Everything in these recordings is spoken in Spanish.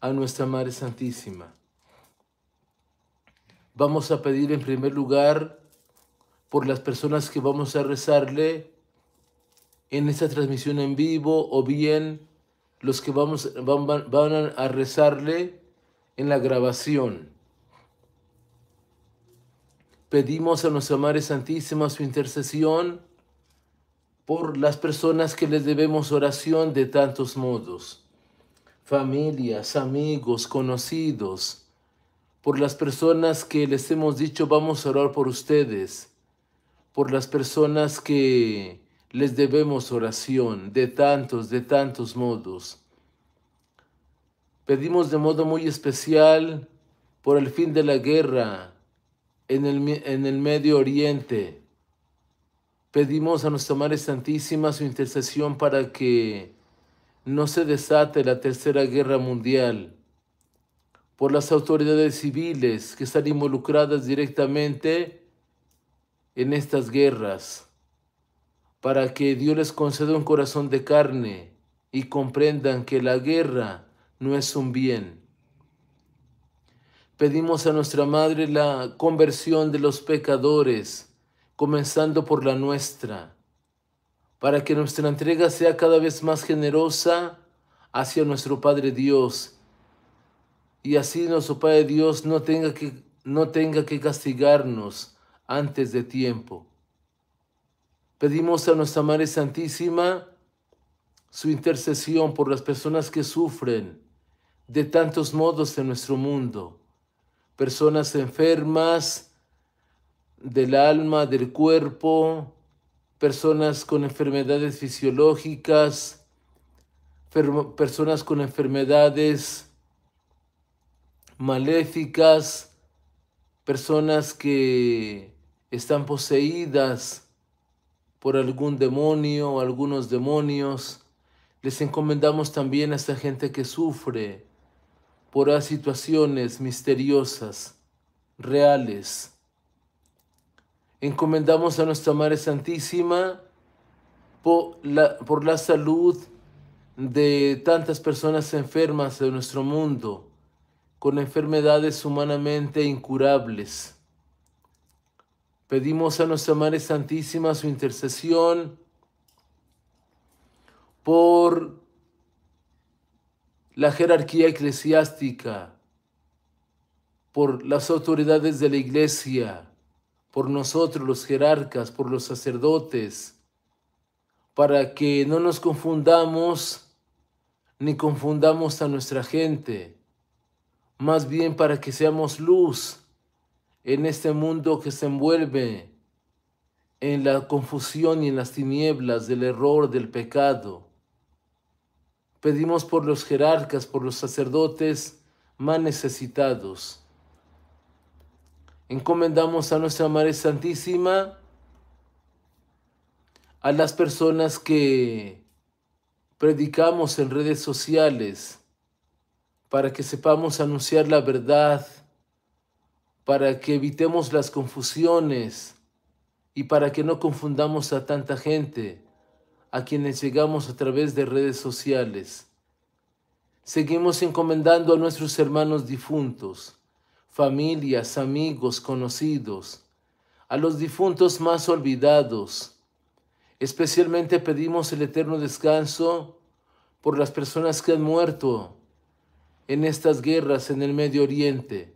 a nuestra Madre Santísima. Vamos a pedir en primer lugar por las personas que vamos a rezarle en esta transmisión en vivo o bien los que vamos, van, van a rezarle en la grabación. Pedimos a nuestra Madre Santísima su intercesión por las personas que les debemos oración de tantos modos familias, amigos, conocidos, por las personas que les hemos dicho vamos a orar por ustedes, por las personas que les debemos oración de tantos, de tantos modos. Pedimos de modo muy especial por el fin de la guerra en el, Medio Oriente. Pedimos a nuestra Madre Santísima su intercesión para que no se desate la tercera guerra mundial por las autoridades civiles que están involucradas directamente en estas guerras, para que Dios les conceda un corazón de carne y comprendan que la guerra no es un bien. Pedimos a nuestra Madre la conversión de los pecadores, comenzando por la nuestra para que nuestra entrega sea cada vez más generosa hacia nuestro Padre Dios. Y así nuestro Padre Dios no tenga que, no tenga que castigarnos antes de tiempo. Pedimos a nuestra Madre Santísima su intercesión por las personas que sufren de tantos modos en nuestro mundo, personas enfermas del alma, del cuerpo, personas con enfermedades fisiológicas, personas con enfermedades maléficas, personas que están poseídas por algún demonio o algunos demonios. Les encomendamos también a esta gente que sufre por situaciones misteriosas, reales Encomendamos a nuestra Madre Santísima por la, por la salud de tantas personas enfermas de nuestro mundo, con enfermedades humanamente incurables. Pedimos a nuestra Madre Santísima su intercesión por la jerarquía eclesiástica, por las autoridades de la Iglesia, por nosotros los jerarcas, por los sacerdotes, para que no nos confundamos ni confundamos a nuestra gente, más bien para que seamos luz en este mundo que se envuelve en la confusión y en las tinieblas del error, del pecado. Pedimos por los jerarcas, por los sacerdotes más necesitados Encomendamos a nuestra Madre Santísima, a las personas que predicamos en redes sociales, para que sepamos anunciar la verdad, para que evitemos las confusiones y para que no confundamos a tanta gente a quienes llegamos a través de redes sociales. Seguimos encomendando a nuestros hermanos difuntos familias, amigos, conocidos, a los difuntos más olvidados. Especialmente pedimos el eterno descanso por las personas que han muerto en estas guerras en el Medio Oriente.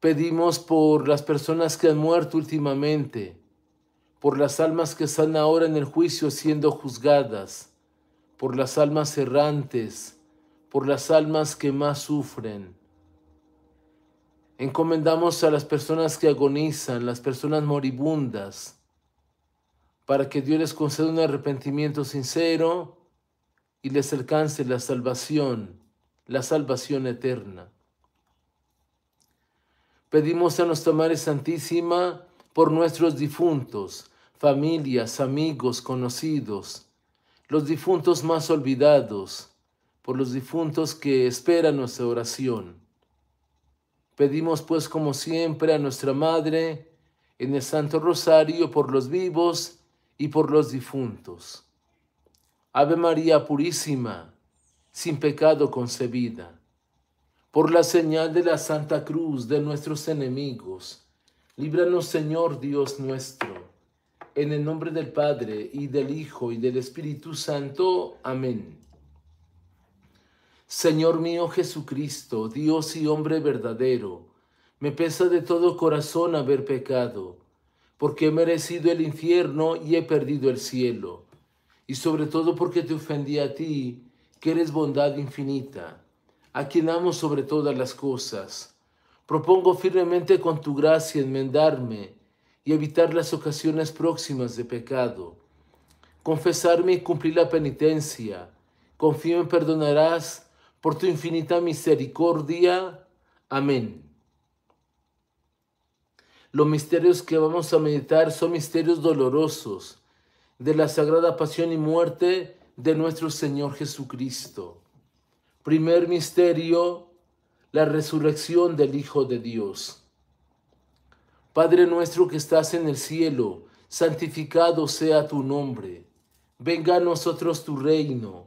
Pedimos por las personas que han muerto últimamente, por las almas que están ahora en el juicio siendo juzgadas, por las almas errantes, por las almas que más sufren. Encomendamos a las personas que agonizan, las personas moribundas, para que Dios les conceda un arrepentimiento sincero y les alcance la salvación, la salvación eterna. Pedimos a nuestra Madre Santísima por nuestros difuntos, familias, amigos, conocidos, los difuntos más olvidados, por los difuntos que esperan nuestra oración Pedimos pues como siempre a nuestra Madre en el Santo Rosario por los vivos y por los difuntos. Ave María Purísima, sin pecado concebida, por la señal de la Santa Cruz de nuestros enemigos, líbranos Señor Dios nuestro, en el nombre del Padre y del Hijo y del Espíritu Santo. Amén. Señor mío Jesucristo, Dios y hombre verdadero, me pesa de todo corazón haber pecado, porque he merecido el infierno y he perdido el cielo, y sobre todo porque te ofendí a ti, que eres bondad infinita, a quien amo sobre todas las cosas. Propongo firmemente con tu gracia enmendarme y evitar las ocasiones próximas de pecado, confesarme y cumplir la penitencia. Confío en perdonarás por tu infinita misericordia. Amén. Los misterios que vamos a meditar son misterios dolorosos de la sagrada pasión y muerte de nuestro Señor Jesucristo. Primer misterio, la resurrección del Hijo de Dios. Padre nuestro que estás en el cielo, santificado sea tu nombre. Venga a nosotros tu reino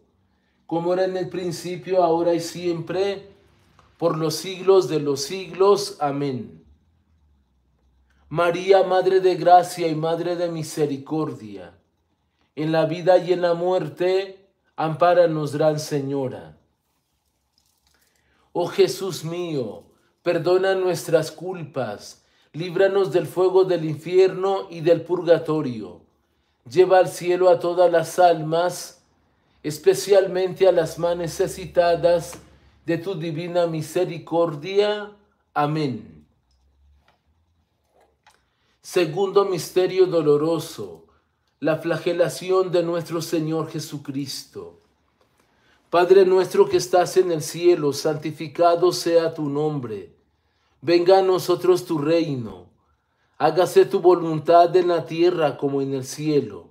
como era en el principio, ahora y siempre, por los siglos de los siglos. Amén. María, Madre de Gracia y Madre de Misericordia, en la vida y en la muerte, amparanos, Gran Señora. Oh Jesús mío, perdona nuestras culpas, líbranos del fuego del infierno y del purgatorio. Lleva al cielo a todas las almas, especialmente a las más necesitadas de tu divina misericordia. Amén. Segundo misterio doloroso, la flagelación de nuestro Señor Jesucristo. Padre nuestro que estás en el cielo, santificado sea tu nombre. Venga a nosotros tu reino. Hágase tu voluntad en la tierra como en el cielo.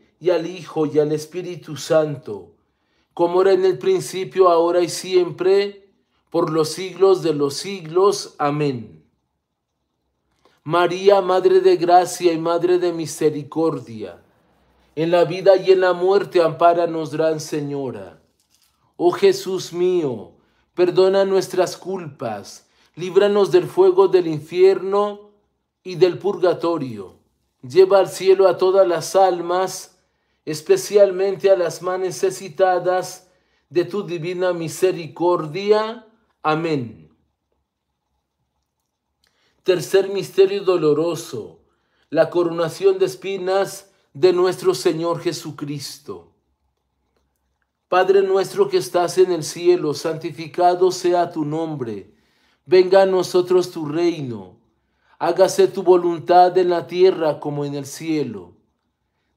y al Hijo y al Espíritu Santo, como era en el principio, ahora y siempre, por los siglos de los siglos. Amén. María, Madre de Gracia y Madre de Misericordia, en la vida y en la muerte, amparanos, Gran Señora. Oh Jesús mío, perdona nuestras culpas, líbranos del fuego del infierno y del purgatorio. Lleva al cielo a todas las almas, especialmente a las más necesitadas de tu divina misericordia. Amén. Tercer misterio doloroso, la coronación de espinas de nuestro Señor Jesucristo. Padre nuestro que estás en el cielo, santificado sea tu nombre. Venga a nosotros tu reino. Hágase tu voluntad en la tierra como en el cielo.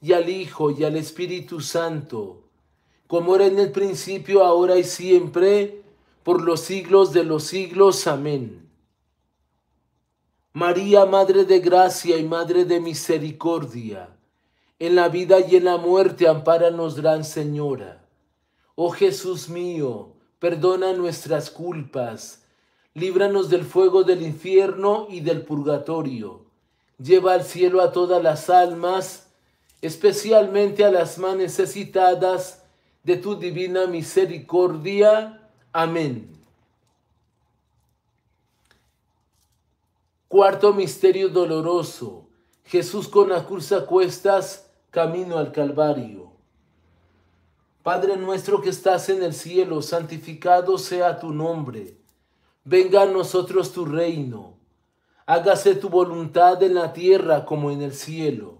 y al Hijo y al Espíritu Santo, como era en el principio, ahora y siempre, por los siglos de los siglos. Amén. María, Madre de Gracia y Madre de Misericordia, en la vida y en la muerte, nos, Gran Señora. Oh Jesús mío, perdona nuestras culpas, líbranos del fuego del infierno y del purgatorio. Lleva al cielo a todas las almas, especialmente a las más necesitadas de tu divina misericordia. Amén. Cuarto misterio doloroso. Jesús con la cruz a cuestas, camino al Calvario. Padre nuestro que estás en el cielo, santificado sea tu nombre. Venga a nosotros tu reino. Hágase tu voluntad en la tierra como en el cielo.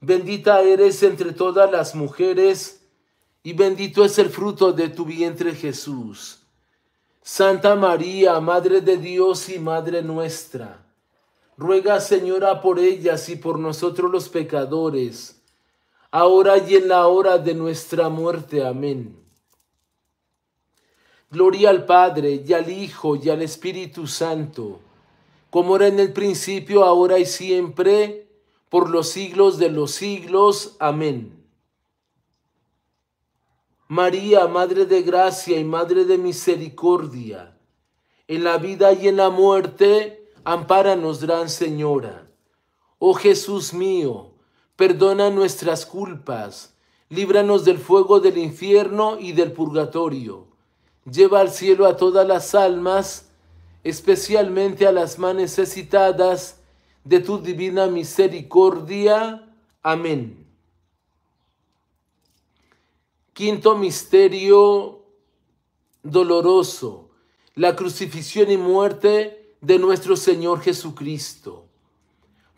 Bendita eres entre todas las mujeres y bendito es el fruto de tu vientre Jesús. Santa María, Madre de Dios y Madre nuestra, ruega Señora por ellas y por nosotros los pecadores, ahora y en la hora de nuestra muerte. Amén. Gloria al Padre y al Hijo y al Espíritu Santo, como era en el principio, ahora y siempre por los siglos de los siglos. Amén. María, Madre de Gracia y Madre de Misericordia, en la vida y en la muerte, ampáranos, Gran Señora. Oh Jesús mío, perdona nuestras culpas, líbranos del fuego del infierno y del purgatorio. Lleva al cielo a todas las almas, especialmente a las más necesitadas de tu divina misericordia. Amén. Quinto misterio doloroso, la crucifixión y muerte de nuestro Señor Jesucristo.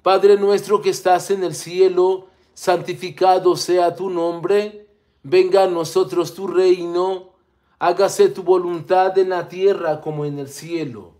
Padre nuestro que estás en el cielo, santificado sea tu nombre, venga a nosotros tu reino, hágase tu voluntad en la tierra como en el cielo.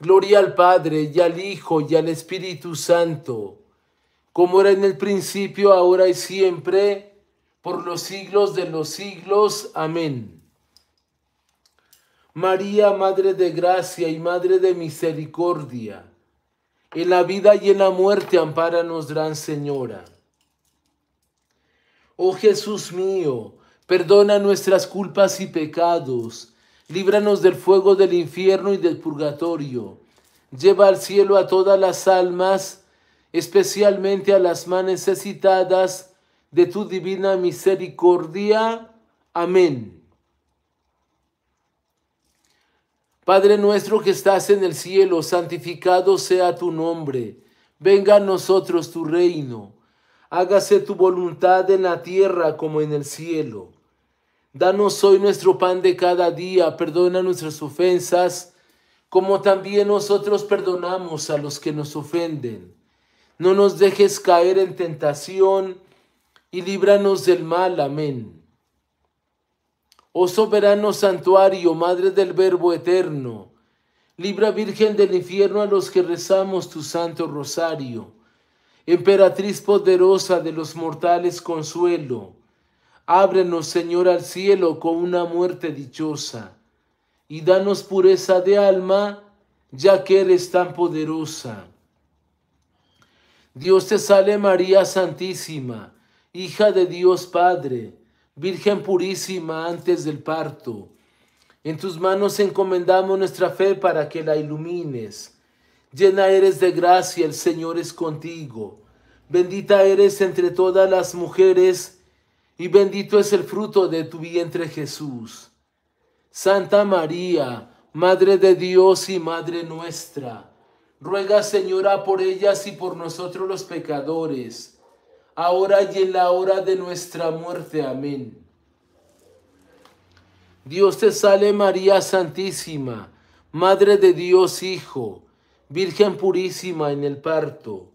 Gloria al Padre y al Hijo y al Espíritu Santo, como era en el principio, ahora y siempre, por los siglos de los siglos. Amén. María, Madre de Gracia y Madre de Misericordia, en la vida y en la muerte, amparanos, Gran Señora. Oh Jesús mío, perdona nuestras culpas y pecados líbranos del fuego del infierno y del purgatorio. Lleva al cielo a todas las almas, especialmente a las más necesitadas de tu divina misericordia. Amén. Padre nuestro que estás en el cielo, santificado sea tu nombre. Venga a nosotros tu reino. Hágase tu voluntad en la tierra como en el cielo. Danos hoy nuestro pan de cada día, perdona nuestras ofensas, como también nosotros perdonamos a los que nos ofenden. No nos dejes caer en tentación y líbranos del mal. Amén. Oh soberano santuario, Madre del Verbo Eterno, libra Virgen del infierno a los que rezamos tu santo rosario. Emperatriz poderosa de los mortales consuelo Ábrenos, Señor, al cielo con una muerte dichosa y danos pureza de alma, ya que eres tan poderosa. Dios te salve María Santísima, hija de Dios Padre, Virgen purísima antes del parto. En tus manos encomendamos nuestra fe para que la ilumines. Llena eres de gracia, el Señor es contigo. Bendita eres entre todas las mujeres y bendito es el fruto de tu vientre Jesús. Santa María, Madre de Dios y Madre nuestra, ruega Señora por ellas y por nosotros los pecadores, ahora y en la hora de nuestra muerte. Amén. Dios te salve María Santísima, Madre de Dios Hijo, Virgen purísima en el parto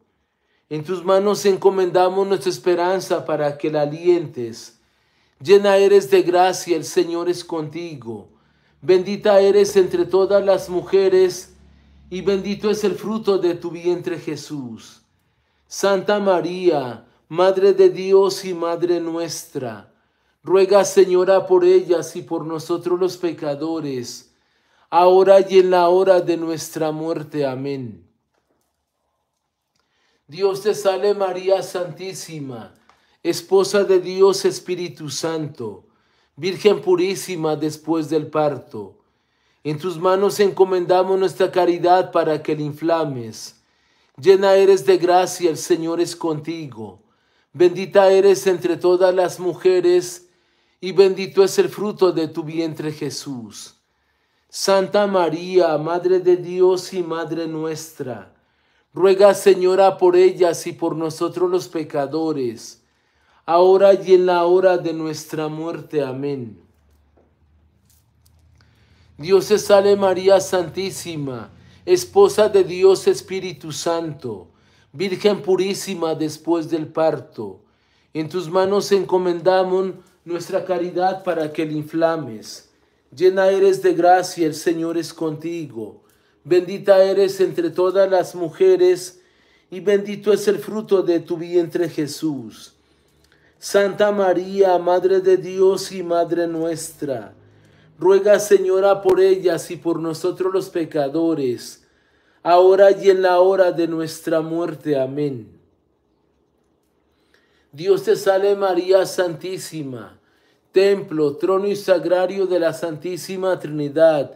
en tus manos encomendamos nuestra esperanza para que la alientes. Llena eres de gracia, el Señor es contigo. Bendita eres entre todas las mujeres, y bendito es el fruto de tu vientre Jesús. Santa María, Madre de Dios y Madre nuestra, ruega Señora por ellas y por nosotros los pecadores, ahora y en la hora de nuestra muerte. Amén. Dios te salve María Santísima, esposa de Dios Espíritu Santo, Virgen purísima después del parto. En tus manos encomendamos nuestra caridad para que la inflames. Llena eres de gracia, el Señor es contigo. Bendita eres entre todas las mujeres, y bendito es el fruto de tu vientre Jesús. Santa María, Madre de Dios y Madre nuestra, Ruega, Señora, por ellas y por nosotros los pecadores, ahora y en la hora de nuestra muerte. Amén. Dios te salve María Santísima, esposa de Dios Espíritu Santo, Virgen purísima después del parto. En tus manos encomendamos nuestra caridad para que la inflames. Llena eres de gracia, el Señor es contigo. Bendita eres entre todas las mujeres y bendito es el fruto de tu vientre Jesús. Santa María, Madre de Dios y Madre nuestra, ruega Señora por ellas y por nosotros los pecadores, ahora y en la hora de nuestra muerte. Amén. Dios te salve María Santísima, templo, trono y sagrario de la Santísima Trinidad.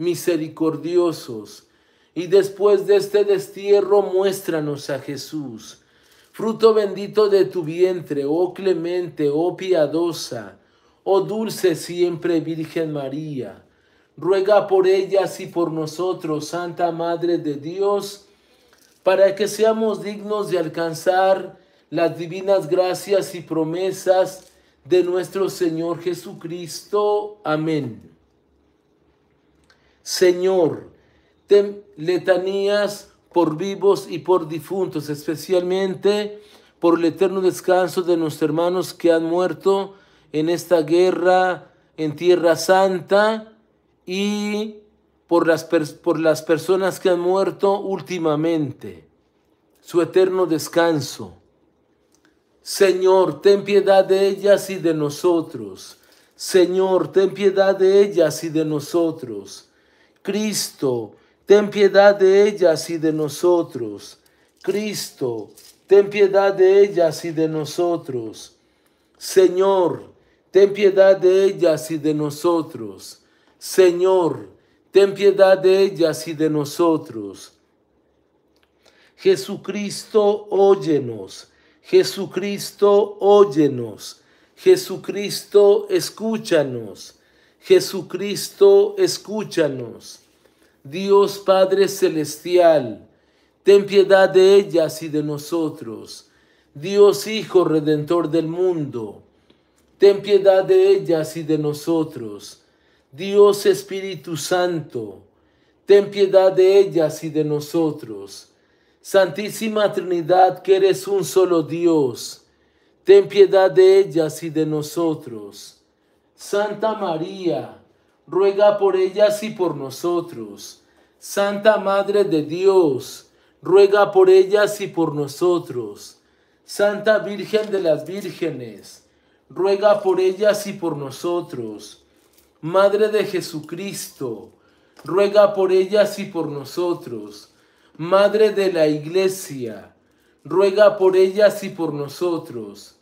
misericordiosos, y después de este destierro muéstranos a Jesús, fruto bendito de tu vientre, oh clemente, oh piadosa, oh dulce siempre Virgen María. Ruega por ellas y por nosotros, Santa Madre de Dios, para que seamos dignos de alcanzar las divinas gracias y promesas de nuestro Señor Jesucristo. Amén. Señor, ten letanías por vivos y por difuntos, especialmente por el eterno descanso de nuestros hermanos que han muerto en esta guerra en Tierra Santa y por las, por las personas que han muerto últimamente. Su eterno descanso. Señor, ten piedad de ellas y de nosotros. Señor, ten piedad de ellas y de nosotros. Cristo, ten piedad de ellas y de nosotros. Cristo, ten piedad de ellas y de nosotros. Señor, ten piedad de ellas y de nosotros. Señor, ten piedad de ellas y de nosotros. Jesucristo, óyenos. Jesucristo, óyenos. Jesucristo, escúchanos. Jesucristo, escúchanos. Dios Padre Celestial, ten piedad de ellas y de nosotros. Dios Hijo Redentor del mundo, ten piedad de ellas y de nosotros. Dios Espíritu Santo, ten piedad de ellas y de nosotros. Santísima Trinidad, que eres un solo Dios, ten piedad de ellas y de nosotros. Santa María, ruega por ellas y por nosotros. Santa Madre de Dios, ruega por ellas y por nosotros. Santa Virgen de las Vírgenes, ruega por ellas y por nosotros. Madre de Jesucristo, ruega por ellas y por nosotros. Madre de la Iglesia, ruega por ellas y por nosotros.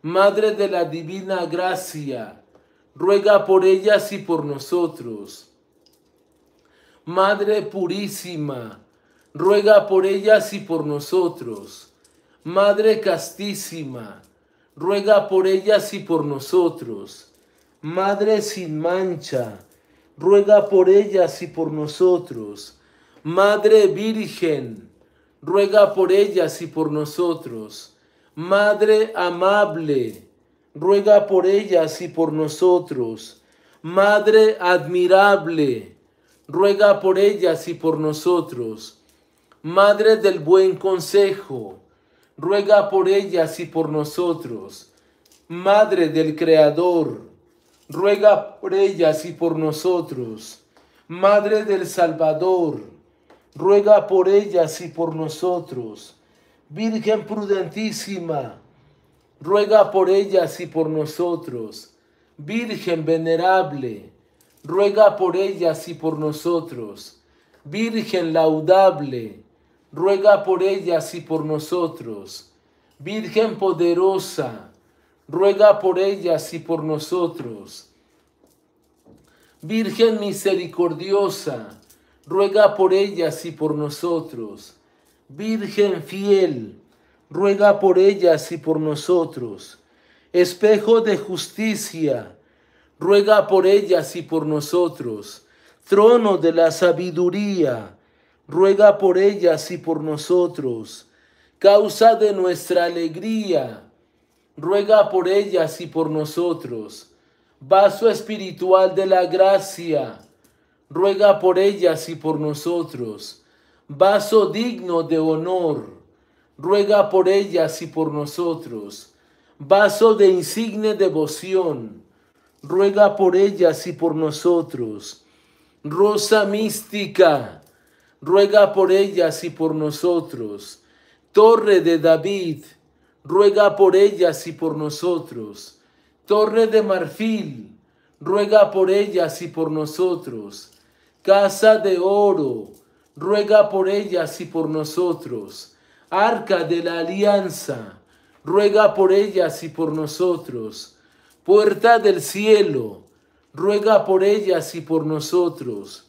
Madre de la Divina Gracia, ruega por ellas y por nosotros. Madre purísima, ruega por ellas y por nosotros. Madre castísima, ruega por ellas y por nosotros. Madre sin mancha, ruega por ellas y por nosotros. Madre Virgen, ruega por ellas y por nosotros. Madre amable, ruega por ellas y por nosotros. Madre admirable, ruega por ellas y por nosotros. Madre del buen consejo, ruega por ellas y por nosotros. Madre del Creador, ruega por ellas y por nosotros. Madre del Salvador, ruega por ellas y por nosotros. Virgen prudentísima, ruega por ellas y por nosotros. Virgen venerable, ruega por ellas y por nosotros. Virgen laudable, ruega por ellas y por nosotros. Virgen poderosa, ruega por ellas y por nosotros. Virgen misericordiosa, ruega por ellas y por nosotros. Virgen fiel, ruega por ellas y por nosotros. Espejo de justicia, ruega por ellas y por nosotros. Trono de la sabiduría, ruega por ellas y por nosotros. Causa de nuestra alegría, ruega por ellas y por nosotros. Vaso espiritual de la gracia, ruega por ellas y por nosotros. Vaso digno de honor ruega por ellas y por nosotros. Vaso de insigne devoción, ruega por ellas y por nosotros. Rosa mística, ruega por ellas y por nosotros. Torre de David, ruega por ellas y por nosotros. Torre de marfil, ruega por ellas y por nosotros. Casa de oro, ruega por ellas y por nosotros arca de la alianza, ruega por ellas y por nosotros. Puerta del cielo, ruega por ellas y por nosotros.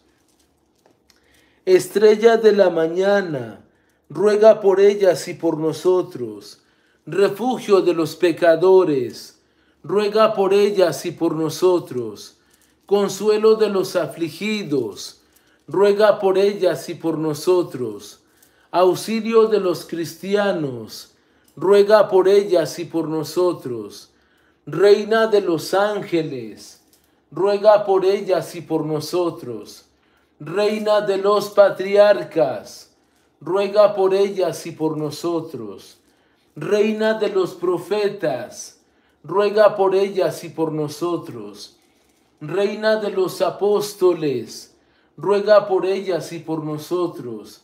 Estrella de la mañana, ruega por ellas y por nosotros. Refugio de los pecadores, ruega por ellas y por nosotros. Consuelo de los afligidos, ruega por ellas y por nosotros auxilio de los cristianos, ruega por ellas y por nosotros. Reina de los ángeles, ruega por ellas y por nosotros. Reina de los patriarcas, ruega por ellas y por nosotros. Reina de los profetas, ruega por ellas y por nosotros. Reina de los apóstoles, ruega por ellas y por nosotros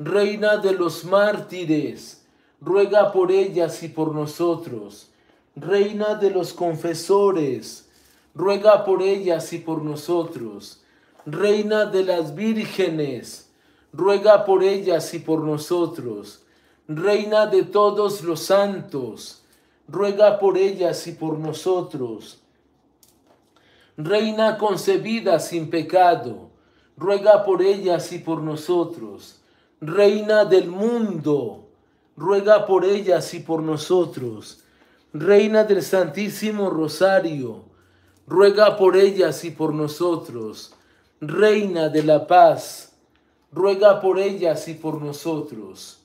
Reina de los mártires, ruega por ellas y por nosotros. Reina de los confesores, ruega por ellas y por nosotros. Reina de las vírgenes, ruega por ellas y por nosotros. Reina de todos los santos, ruega por ellas y por nosotros. Reina concebida sin pecado, ruega por ellas y por nosotros. Reina del mundo, ruega por ellas y por nosotros. Reina del Santísimo Rosario, ruega por ellas y por nosotros. Reina de la paz, ruega por ellas y por nosotros.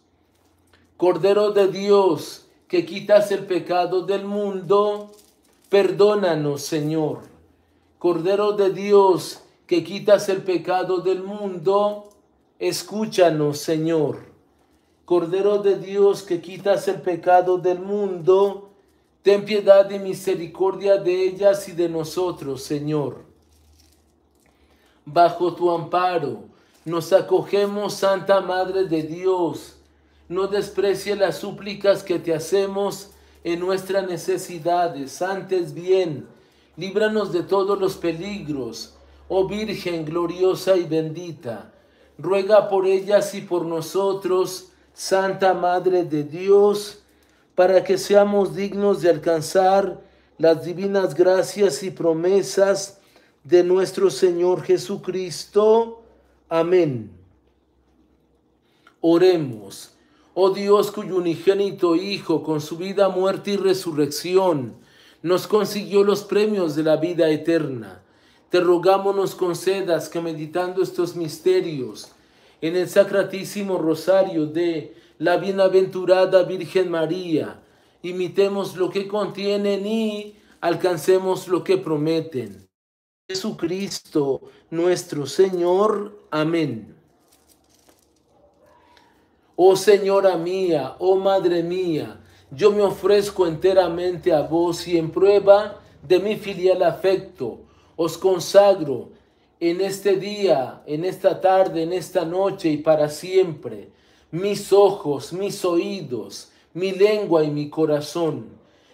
Cordero de Dios, que quitas el pecado del mundo, perdónanos, Señor. Cordero de Dios, que quitas el pecado del mundo, Escúchanos, Señor. Cordero de Dios que quitas el pecado del mundo, ten piedad y misericordia de ellas y de nosotros, Señor. Bajo tu amparo nos acogemos, Santa Madre de Dios. No desprecie las súplicas que te hacemos en nuestras necesidades, antes bien, líbranos de todos los peligros, oh Virgen gloriosa y bendita ruega por ellas y por nosotros, Santa Madre de Dios, para que seamos dignos de alcanzar las divinas gracias y promesas de nuestro Señor Jesucristo. Amén. Oremos. Oh Dios cuyo unigénito Hijo, con su vida, muerte y resurrección, nos consiguió los premios de la vida eterna. Te rogámonos con concedas que meditando estos misterios, en el Sacratísimo Rosario de la Bienaventurada Virgen María. Imitemos lo que contienen y alcancemos lo que prometen. Jesucristo, nuestro Señor. Amén. Oh Señora mía, oh Madre mía, yo me ofrezco enteramente a vos y en prueba de mi filial afecto, os consagro en este día, en esta tarde, en esta noche y para siempre, mis ojos, mis oídos, mi lengua y mi corazón,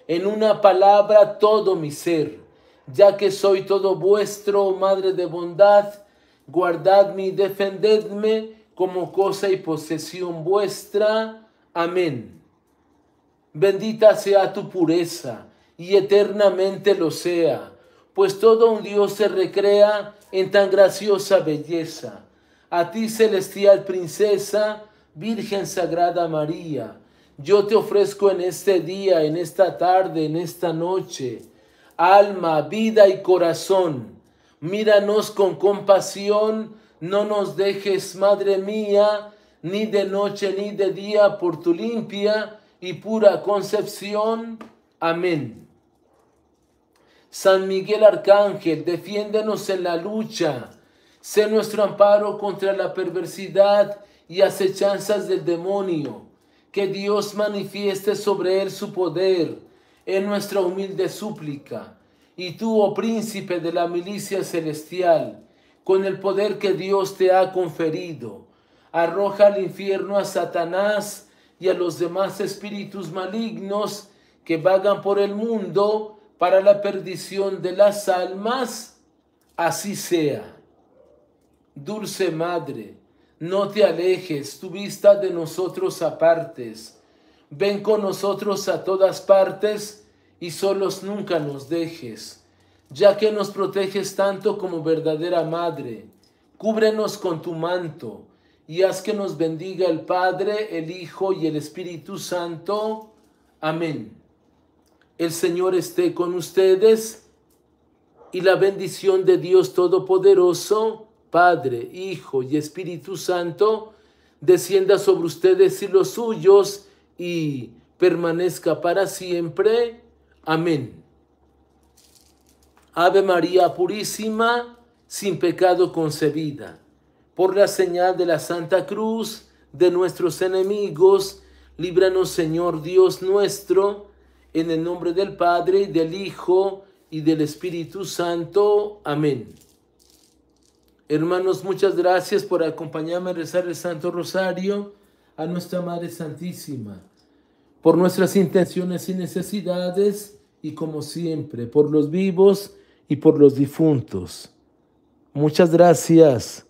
en una palabra todo mi ser, ya que soy todo vuestro, Madre de bondad, guardadme y defendedme como cosa y posesión vuestra. Amén. Bendita sea tu pureza y eternamente lo sea, pues todo un Dios se recrea en tan graciosa belleza. A ti, celestial princesa, Virgen Sagrada María, yo te ofrezco en este día, en esta tarde, en esta noche, alma, vida y corazón. Míranos con compasión, no nos dejes, Madre mía, ni de noche ni de día, por tu limpia y pura concepción. Amén. San Miguel Arcángel, defiéndenos en la lucha. Sé nuestro amparo contra la perversidad y acechanzas del demonio. Que Dios manifieste sobre él su poder en nuestra humilde súplica. Y tú, oh príncipe de la milicia celestial, con el poder que Dios te ha conferido, arroja al infierno a Satanás y a los demás espíritus malignos que vagan por el mundo para la perdición de las almas, así sea. Dulce Madre, no te alejes, tu vista de nosotros apartes. Ven con nosotros a todas partes y solos nunca nos dejes, ya que nos proteges tanto como verdadera Madre. Cúbrenos con tu manto y haz que nos bendiga el Padre, el Hijo y el Espíritu Santo. Amén. El Señor esté con ustedes y la bendición de Dios Todopoderoso, Padre, Hijo y Espíritu Santo, descienda sobre ustedes y los suyos y permanezca para siempre. Amén. Ave María Purísima, sin pecado concebida, por la señal de la Santa Cruz de nuestros enemigos, líbranos Señor Dios nuestro, en el nombre del Padre, del Hijo y del Espíritu Santo. Amén. Hermanos, muchas gracias por acompañarme a rezar el Santo Rosario a nuestra Madre Santísima, por nuestras intenciones y necesidades y como siempre, por los vivos y por los difuntos. Muchas gracias.